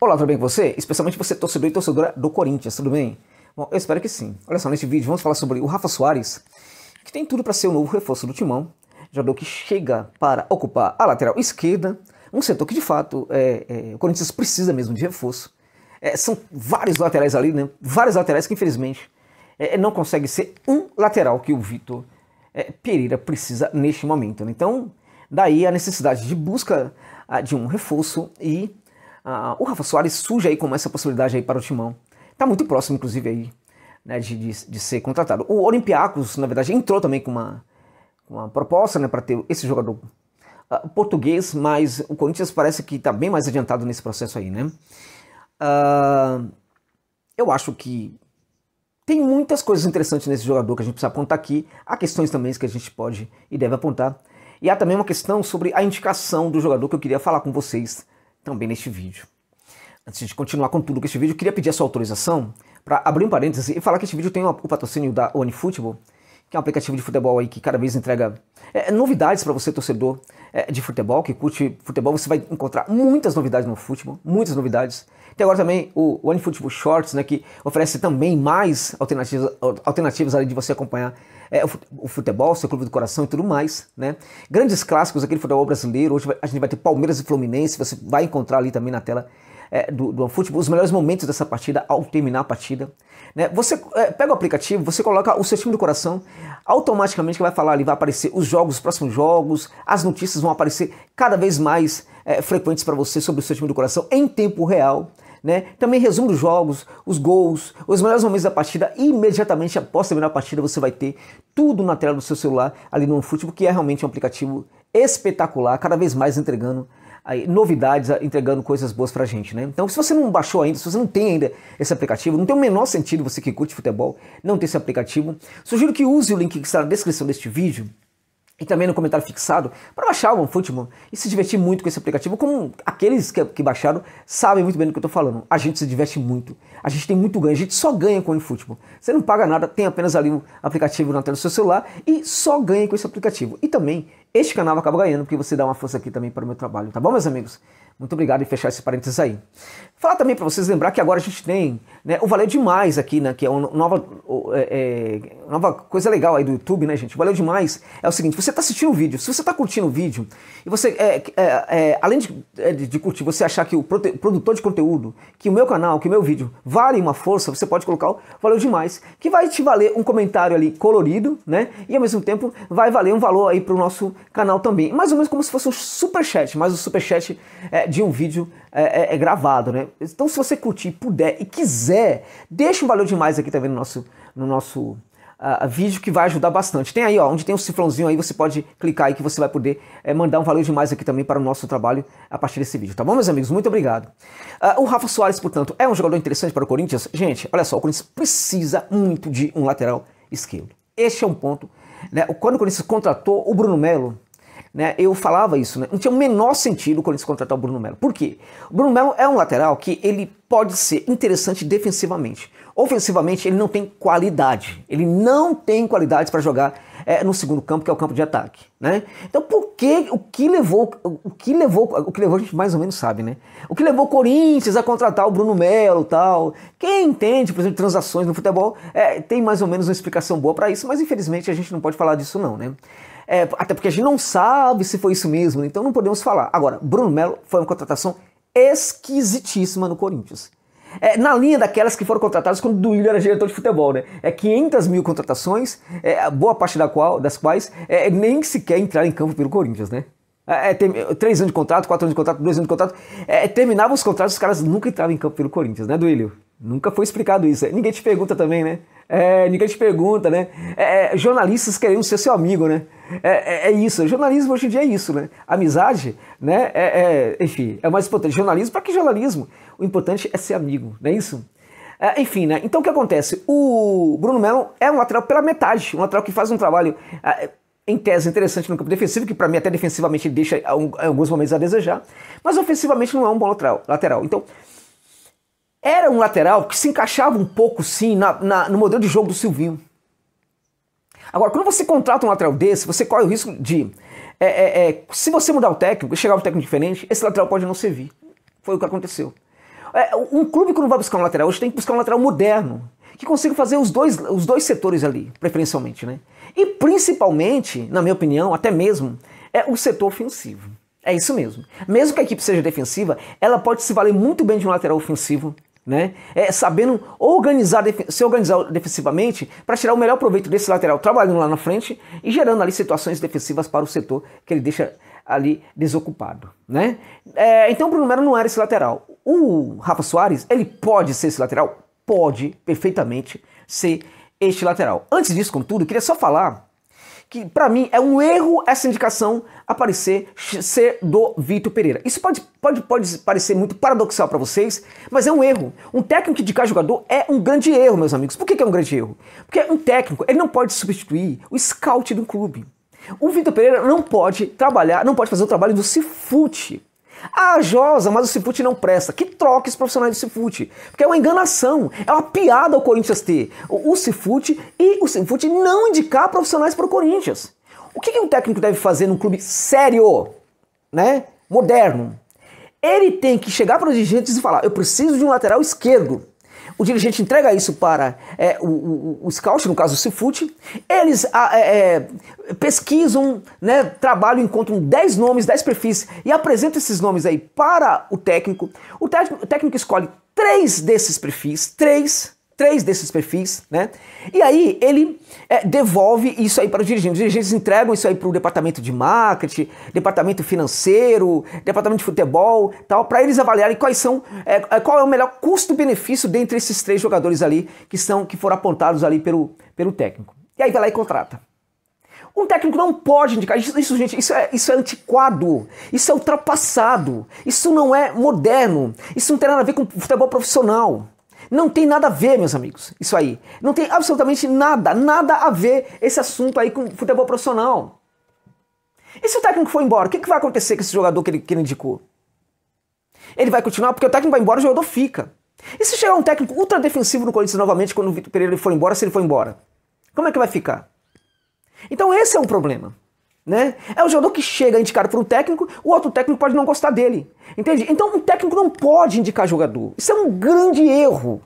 Olá, tudo bem com você? Especialmente você torcedor e torcedora do Corinthians, tudo bem? Bom, eu espero que sim. Olha só, neste vídeo vamos falar sobre o Rafa Soares, que tem tudo para ser o novo reforço do timão, jogador que chega para ocupar a lateral esquerda, um setor que de fato é, é, o Corinthians precisa mesmo de reforço. É, são vários laterais ali, né? Vários laterais que infelizmente é, é, não consegue ser um lateral que o Vitor é, Pereira precisa neste momento. Né? Então, daí a necessidade de busca ah, de um reforço e ah, o Rafa Soares surge aí como essa possibilidade aí para o Timão. Está muito próximo, inclusive, aí, né, de, de, de, ser contratado. O Olympiacos, na verdade, entrou também com uma, uma proposta né, para ter esse jogador ah, português, mas o Corinthians parece que está bem mais adiantado nesse processo aí, né? Ah, eu acho que tem muitas coisas interessantes nesse jogador que a gente precisa apontar aqui. Há questões também que a gente pode e deve apontar. E há também uma questão sobre a indicação do jogador que eu queria falar com vocês também neste vídeo. Antes de continuar com tudo com este vídeo, queria pedir a sua autorização para abrir um parêntese e falar que este vídeo tem o patrocínio da OneFootball, que é um aplicativo de futebol aí que cada vez entrega é, novidades para você, torcedor é, de futebol, que curte futebol. Você vai encontrar muitas novidades no futebol, muitas novidades. Tem agora também o OneFootball Shorts, né, que oferece também mais alternativas, alternativas ali de você acompanhar é, o futebol, seu clube do coração e tudo mais, né? Grandes clássicos aqui futebol brasileiro, hoje a gente vai ter Palmeiras e Fluminense, você vai encontrar ali também na tela é, do, do futebol os melhores momentos dessa partida ao terminar a partida. Né? Você é, pega o aplicativo, você coloca o seu time do coração, automaticamente vai falar ali, vai aparecer os jogos, os próximos jogos, as notícias vão aparecer cada vez mais é, frequentes para você sobre o seu time do coração em tempo real. Né? Também resumo dos jogos, os gols, os melhores momentos da partida. Imediatamente após terminar a partida, você vai ter tudo na tela do seu celular ali no Futebol que é realmente um aplicativo espetacular, cada vez mais entregando aí, novidades, entregando coisas boas pra gente, né? Então, se você não baixou ainda, se você não tem ainda esse aplicativo, não tem o menor sentido você que curte futebol não ter esse aplicativo. Sugiro que use o link que está na descrição deste vídeo e também no comentário fixado para baixar o OneFootball e se divertir muito com esse aplicativo, como aqueles que, que baixaram sabem muito bem do que eu estou falando. A gente se diverte muito, a gente tem muito ganho, a gente só ganha com o OneFootball. Você não paga nada, tem apenas ali um aplicativo na tela do seu celular e só ganha com esse aplicativo. E também este canal acaba ganhando porque você dá uma força aqui também para o meu trabalho, tá bom, meus amigos? Muito obrigado e fechar esse parênteses aí. Falar também para vocês lembrar que agora a gente tem né, o Valeu Demais aqui, né, que é uma nova, é, é, nova coisa legal aí do YouTube, né, gente? O Valeu Demais é o seguinte: você está assistindo o vídeo, se você está curtindo o vídeo, e você, é, é, é além é, de, de, curtir, você achar que o produtor de conteúdo, que o meu canal, que o meu vídeo vale uma força, você pode colocar o Valeu Demais, que vai te valer um comentário ali colorido, né? E ao mesmo tempo vai valer um valor aí para o nosso canal também. Mais ou menos como se fosse um superchat, mas um superchat é, de um vídeo é, é, é, gravado, né? Então, se você curtir, puder e quiser, deixa um valor demais aqui também no nosso, no nosso uh, vídeo que vai ajudar bastante. Tem aí, ó, onde tem um cifrãozinho aí, você pode clicar aí que você vai poder é, mandar um valor demais aqui também para o nosso trabalho a partir desse vídeo, tá bom, meus amigos? Muito obrigado. Uh, o Rafa Soares, portanto, é um jogador interessante para o Corinthians? Gente, olha só, o Corinthians precisa muito de um lateral esquerdo. Este é um ponto. Né? Quando o Corinthians contratou o Bruno Melo, né, eu falava isso, né, não tinha o menor sentido o Corinthians contratar o Bruno Melo. Por quê? O Bruno Melo é um lateral que ele pode ser interessante defensivamente. Ofensivamente, ele não tem qualidade. Ele não tem qualidade para jogar é, no segundo campo, que é o campo de ataque. Né? Então, por que o que levou, o que levou, o que levou, a gente mais ou menos sabe, né? O que levou o Corinthians a contratar o Bruno Melo tal. Quem entende, por exemplo, transações no futebol, é, tem mais ou menos uma explicação boa para isso, mas infelizmente a gente não pode falar disso, não, né? É, até porque a gente não sabe se foi isso mesmo, então não podemos falar. Agora, Bruno Melo foi uma contratação esquisitíssima no Corinthians. É, na linha daquelas que foram contratadas quando o Duílio era diretor de futebol, né? É 500 mil contratações, é, boa parte da qual, das quais é, é nem sequer entrar em campo pelo Corinthians, né? É, é tem, é, três anos de contrato, quatro anos de contrato, dois anos de contrato. É, terminavam os contratos, os caras nunca entravam em campo pelo Corinthians, né, Duílio? Nunca foi explicado isso. Ninguém te pergunta também, né? É, ninguém te pergunta, né? É, é, jornalistas querendo ser seu amigo, né? É, é, é, isso, jornalismo hoje em dia é isso, né? Amizade, né? É, é enfim, é o mais importante. Jornalismo, para que jornalismo? O importante é ser amigo, não é isso? enfim, né? Então o que acontece? O Bruno Melo é um lateral pela metade, um lateral que faz um trabalho em tese interessante no campo defensivo, que para mim até defensivamente deixa alguns momentos a desejar, mas ofensivamente não é um bom lateral. lateral. Então, era um lateral que se encaixava um pouco, sim, na, na, no modelo de jogo do Silvinho. Agora, quando você contrata um lateral desse, você corre o risco de. É, é, é, se você mudar o técnico e chegar um técnico diferente, esse lateral pode não servir. Foi o que aconteceu. É, um clube que não vai buscar um lateral hoje tem que buscar um lateral moderno, que consiga fazer os dois, os dois setores ali, preferencialmente, né? E principalmente, na minha opinião, até mesmo, é o setor ofensivo. É isso mesmo. Mesmo que a equipe seja defensiva, ela pode se valer muito bem de um lateral ofensivo né? É, sabendo organizar, se organizar defensivamente para tirar o melhor proveito desse lateral, trabalhando lá na frente e gerando ali situações defensivas para o setor que ele deixa ali desocupado, né? É, então o Bruno Melo não era esse lateral. O Rafa Soares, ele pode ser esse lateral? Pode perfeitamente ser este lateral. Antes disso, contudo, queria só falar que para mim é um erro essa indicação aparecer ser do Vitor Pereira. Isso pode, pode, pode parecer muito paradoxal para vocês, mas é um erro. Um técnico indicar jogador é um grande erro, meus amigos. Por que, que é um grande erro? Porque um técnico ele não pode substituir o scout do clube. O Vitor Pereira não pode trabalhar, não pode fazer o trabalho do Cifute. Ah, Josa, mas o Cifute não presta. Que troca os profissionais do Cifute. Porque é uma enganação, é uma piada ao Corinthians ter o, o Cifute e o Cifute não indicar profissionais para o Corinthians. O que, que um técnico deve fazer num clube sério, né? moderno? Ele tem que chegar para os dirigentes e falar: eu preciso de um lateral esquerdo o dirigente entrega isso para é, o, o, o, scout, no caso o Cifute, eles a, é, é pesquisam, né, trabalham, encontram 10 nomes, 10 perfis e apresentam esses nomes aí para o técnico. O, técnico. o técnico escolhe três desses perfis, três, três desses perfis, né? E aí ele é, devolve isso aí para o dirigente. Os dirigentes entregam isso aí para o departamento de marketing, departamento financeiro, departamento de futebol, tal, para eles avaliarem quais são, é, é, qual é o melhor custo-benefício dentre esses três jogadores ali que são que foram apontados ali pelo, pelo técnico. E aí vai lá e contrata. Um técnico não pode indicar. Isso, isso, gente, isso é, isso é antiquado, isso é ultrapassado, isso não é moderno, isso não tem nada a ver com futebol profissional. Não tem nada a ver, meus amigos, isso aí. Não tem absolutamente nada, nada a ver esse assunto aí com futebol profissional. E se o técnico for embora, o que, que vai acontecer com esse jogador que ele, que ele indicou? Ele vai continuar porque o técnico vai embora, o jogador fica. E se chegar um técnico ultra defensivo no Corinthians novamente quando o Vitor Pereira for embora, se ele for embora? Como é que vai ficar? Então esse é um problema. Né? É um jogador que chega indicado por um técnico, o outro técnico pode não gostar dele. Entende? Então um técnico não pode indicar jogador. Isso é um grande erro.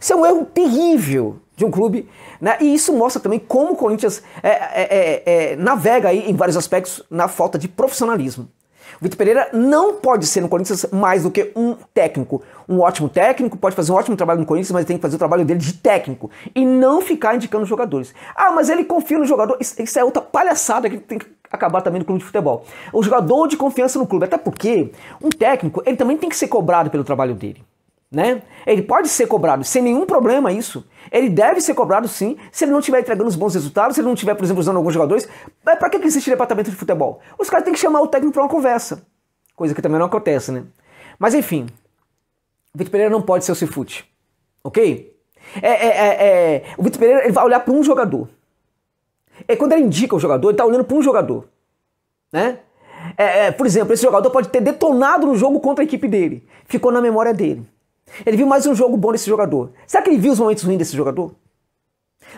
Isso é um erro terrível de um clube. Né? E isso mostra também como o Corinthians é, é, é, é navega aí em vários aspectos na falta de profissionalismo. O Vitor Pereira não pode ser no Corinthians mais do que um técnico. Um ótimo técnico, pode fazer um ótimo trabalho no Corinthians, mas tem que fazer o trabalho dele de técnico e não ficar indicando jogadores. Ah, mas ele confia no jogador. Isso, isso é outra palhaçada que tem que acabar também no clube de futebol. O jogador de confiança no clube, até porque um técnico, ele também tem que ser cobrado pelo trabalho dele. Né? Ele pode ser cobrado sem nenhum problema isso. Ele deve ser cobrado sim, se ele não estiver entregando os bons resultados, se ele não estiver, por exemplo, usando alguns jogadores. Mas é para que existe departamento de futebol? Os caras têm que chamar o técnico para uma conversa. Coisa que também não acontece, né? Mas enfim, Vitor Pereira não pode ser o Cifute, ok? É, é, é, é o Vitor Pereira ele vai olhar para um jogador. É quando ele indica o jogador, ele está olhando para um jogador. Né? É, é, por exemplo, esse jogador pode ter detonado no jogo contra a equipe dele. Ficou na memória dele. Ele viu mais um jogo bom desse jogador. Será que ele viu os momentos ruins desse jogador?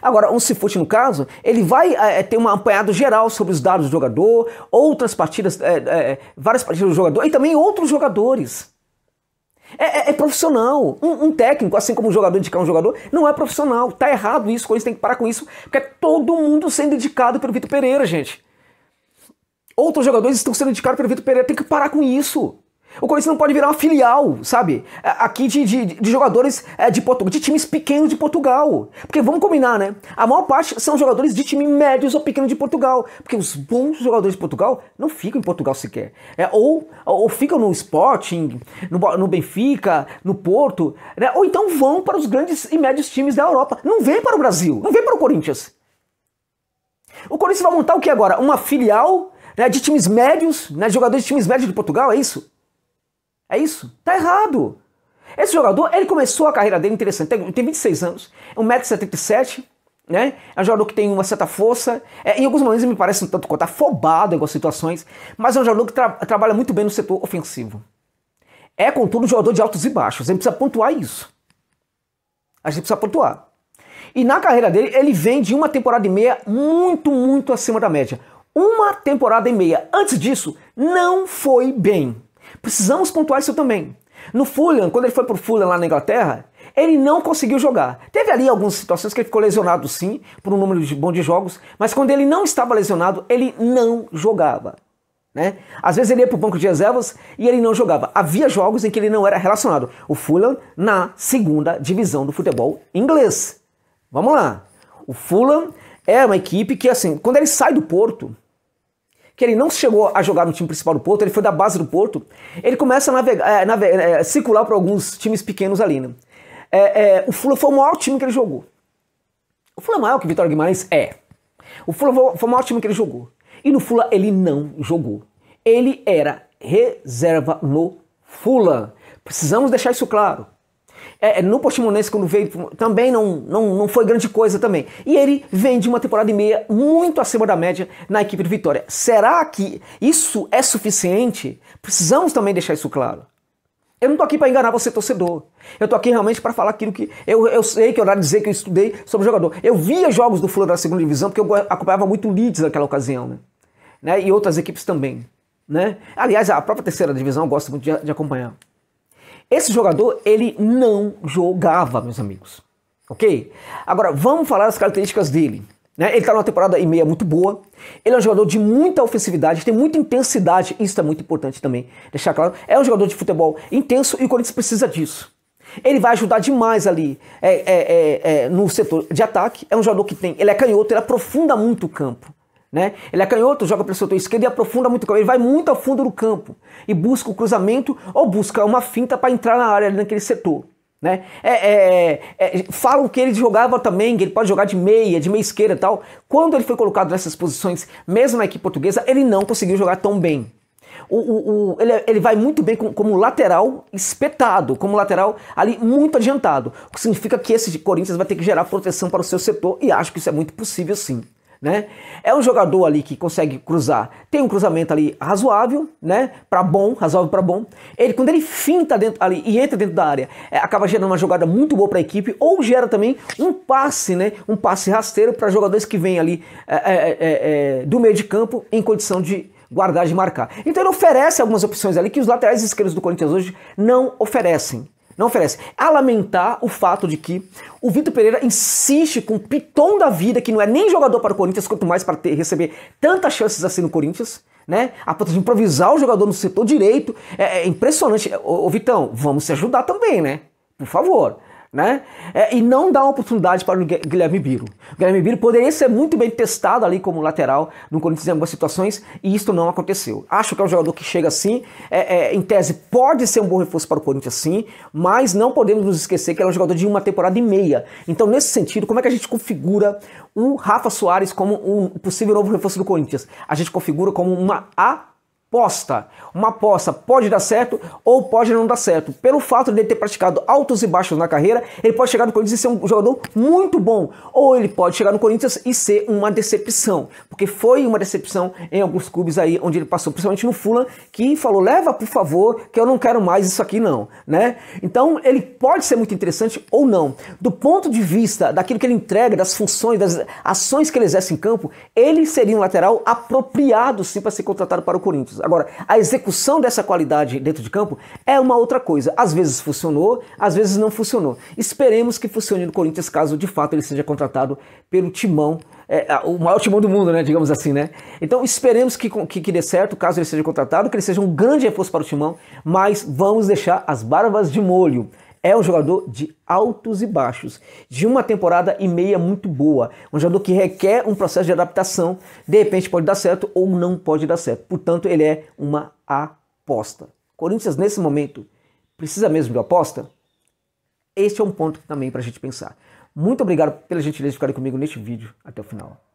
Agora, um Cifute, no caso, ele vai é, é ter um apanhado geral sobre os dados do jogador, outras partidas, é, é, várias partidas do jogador e também outros jogadores. É, é, é profissional. Um, um, técnico, assim como um jogador indicar um jogador, não é profissional. Tá errado isso, isso tem que parar com isso, porque é todo mundo sendo indicado pelo Vitor Pereira, gente. Outros jogadores estão sendo indicados pelo Vitor Pereira, tem que parar com isso. O Corinthians não pode virar uma filial, sabe? Aqui de, de, de jogadores é, de Portugal, de times pequenos de Portugal. Porque vamos combinar, né? A maior parte são jogadores de time médios ou pequeno de Portugal. Porque os bons jogadores de Portugal não ficam em Portugal sequer. É, ou, ou ficam no Sporting, no, no Benfica, no Porto, né? ou então vão para os grandes e médios times da Europa. Não vem para o Brasil, não vem para o Corinthians. O Corinthians vai montar o que agora? Uma filial né, de times médios, né, de jogadores de times médios de Portugal, é isso? É isso? Tá errado. Esse jogador, ele começou a carreira dele interessante, tem, tem 26 anos, é 1,77m, né? É um jogador que tem uma certa força. É, em alguns momentos ele me parece um tanto quanto afobado em algumas situações, mas é um jogador que tra trabalha muito bem no setor ofensivo. É, contudo, um jogador de altos e baixos. A gente precisa pontuar isso. A gente precisa pontuar. E na carreira dele, ele vem de uma temporada e meia muito, muito acima da média. Uma temporada e meia. Antes disso, não foi bem. Precisamos pontuar isso também. No Fulham, quando ele foi para o Fulham lá na Inglaterra, ele não conseguiu jogar. Teve ali algumas situações que ele ficou lesionado sim, por um número de, bom de jogos, mas quando ele não estava lesionado, ele não jogava. Né? Às vezes ele ia para o banco de reservas e ele não jogava. Havia jogos em que ele não era relacionado. O Fulham na segunda divisão do futebol inglês. Vamos lá. O Fulham é uma equipe que, assim, quando ele sai do Porto, que ele não chegou a jogar no time principal do Porto, ele foi da base do Porto, ele começa a navegar, é, é, circular para alguns times pequenos ali, né? É, é o Fula foi o maior time que ele jogou. O Fula é maior que o Vitória Guimarães? É. O Fula foi o maior time que ele jogou. E no Fula ele não jogou. Ele era reserva no Fula. Precisamos deixar isso claro. É, é, no Portimonense, quando veio, também não, não, não foi grande coisa também. E ele vem de uma temporada e meia muito acima da média na equipe do Vitória. Será que isso é suficiente? Precisamos também deixar isso claro. Eu não estou aqui para enganar você, torcedor. Eu estou aqui realmente para falar aquilo que eu, eu sei que eu dizer que eu estudei sobre jogador. Eu via jogos do Flor da segunda divisão porque eu acompanhava muito o Leeds naquela ocasião, né? né? E outras equipes também, né? Aliás, a própria terceira divisão eu gosto muito de, de acompanhar. Esse jogador, ele não jogava, meus amigos. Ok? Agora, vamos falar das características dele. Né? Ele está numa temporada e meia muito boa. Ele é um jogador de muita ofensividade, tem muita intensidade. Isso é muito importante também deixar claro. É um jogador de futebol intenso e o Corinthians precisa disso. Ele vai ajudar demais ali é, é, é, é no setor de ataque. É um jogador que tem, ele é canhoto, ele aprofunda muito o campo. Né? Ele é canhoto, joga para o setor esquerdo e aprofunda muito o campo. Ele vai muito ao fundo do campo e busca o cruzamento ou busca uma finta para entrar na área ali naquele setor. Né? É, é, é, é, falam que ele jogava também, que ele pode jogar de meia, de meia esquerda e tal. Quando ele foi colocado nessas posições, mesmo na equipe portuguesa, ele não conseguiu jogar tão bem. O, o, o, ele, ele vai muito bem como, como lateral espetado, como lateral ali muito adiantado. O que significa que esse Corinthians vai ter que gerar proteção para o seu setor e acho que isso é muito possível sim né? É um jogador ali que consegue cruzar, tem um cruzamento ali razoável, né? Para bom, razoável para bom. Ele quando ele finta dentro ali e entra dentro da área, é, acaba gerando uma jogada muito boa para a equipe ou gera também um passe, né? Um passe rasteiro para jogadores que vêm ali é é, é, é, do meio de campo em condição de guardar de marcar. Então ele oferece algumas opções ali que os laterais esquerdos do Corinthians hoje não oferecem. Não oferece. A lamentar o fato de que o Vitor Pereira insiste com o piton da vida, que não é nem jogador para o Corinthians, quanto mais para ter, receber tantas chances assim no Corinthians, né? A ponto de improvisar o jogador no setor direito. É, é impressionante. Ô, ô Vitão, vamos se ajudar também, né? Por favor né? É, e não dá oportunidade para o Guilherme Biro. O Guilherme Biro poderia ser muito bem testado ali como lateral no Corinthians em algumas situações e isso não aconteceu. Acho que é um jogador que chega assim, é, é, em tese pode ser um bom reforço para o Corinthians sim, mas não podemos nos esquecer que ele é um jogador de uma temporada e meia. Então, nesse sentido, como é que a gente configura o Rafa Soares como um possível novo reforço do Corinthians? A gente configura como uma A aposta. Uma aposta pode dar certo ou pode não dar certo. Pelo fato de ele ter praticado altos e baixos na carreira, ele pode chegar no Corinthians e ser um jogador muito bom, ou ele pode chegar no Corinthians e ser uma decepção, porque foi uma decepção em alguns clubes aí onde ele passou, principalmente no Fulham, que falou: "Leva, por favor, que eu não quero mais isso aqui não", né? Então, ele pode ser muito interessante ou não. Do ponto de vista daquilo que ele entrega, das funções, das ações que ele exerce em campo, ele seria um lateral apropriado sim para ser contratado para o Corinthians. Agora, a execução dessa qualidade dentro de campo é uma outra coisa. Às vezes funcionou, às vezes não funcionou. Esperemos que funcione no Corinthians caso de fato ele seja contratado pelo timão é, o maior timão do mundo, né? Digamos assim, né? Então esperemos que, que, que, dê certo, caso ele seja contratado, que ele seja um grande reforço para o timão, mas vamos deixar as barbas de molho é um jogador de altos e baixos, de uma temporada e meia muito boa, um jogador que requer um processo de adaptação, de repente pode dar certo ou não pode dar certo. Portanto, ele é uma aposta. Corinthians nesse momento precisa mesmo de aposta? Este é um ponto também para a gente pensar. Muito obrigado pela gentileza de ficarem comigo neste vídeo até o final.